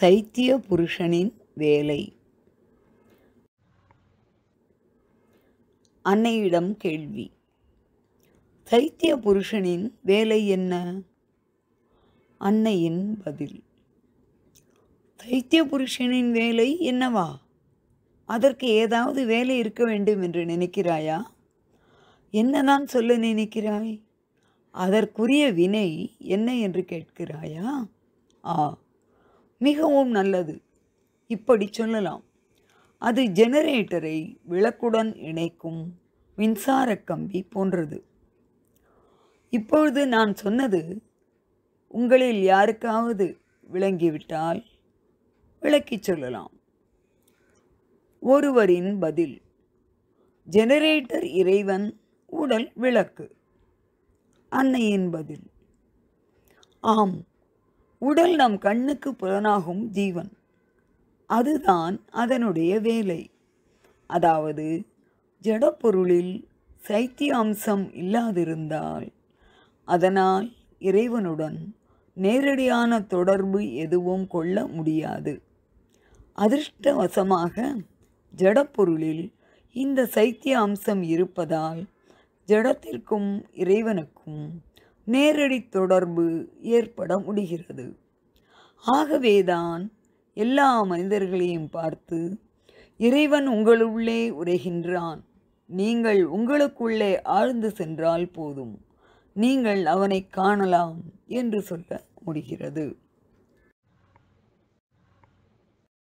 சைத்திய புருஷனின் வேலை அன்னையிடம் கேள்வி சைத்திய புருஷனின் வேலை என்ன அன்னையின் பதில் சைத்திய புருஷனின் வேலை என்னவா அதற்கு ஏதாவது வேலை இருக்க வேண்டும் என்று நினைக்கிறாயா என்னதான் சொல்ல நினைக்கிறாய் அதற்குரிய வினை என்ன என்று கேட்கிறாயா ஆ மிகவும் நல்லது இப்படி சொல்லலாம் அது ஜெனரேட்டரை விளக்குடன் இணைக்கும் மின்சார கம்பி போன்றது இப்பொழுது நான் சொன்னது உங்களில் யாருக்காவது விளங்கிவிட்டால் விளக்கி சொல்லலாம் ஒருவரின் பதில் ஜெனரேட்டர் இறைவன் உடல் விளக்கு அன்னையின் பதில் ஆம் உடல் நம் கண்ணுக்கு புலனாகும் ஜீவன் அதுதான் அதனுடைய வேலை அதாவது ஜடப்பொருளில் சைத்திய அம்சம் இல்லாதிருந்தால் அதனால் இறைவனுடன் நேரடியான தொடர்பு எதுவும் கொள்ள முடியாது அதிர்ஷ்டவசமாக ஜடப்பொருளில் இந்த சைத்திய அம்சம் இருப்பதால் ஜடத்திற்கும் இறைவனுக்கும் நேரடி தொடர்பு ஏற்பட முடிகிறது ஆகவேதான் எல்லா மனிதர்களையும் பார்த்து இறைவன் உங்களுள்ளே உரைகின்றான் நீங்கள் உங்களுக்குள்ளே ஆழ்ந்து சென்றால் போதும் நீங்கள் அவனை காணலாம் என்று சொல்ல முடிகிறது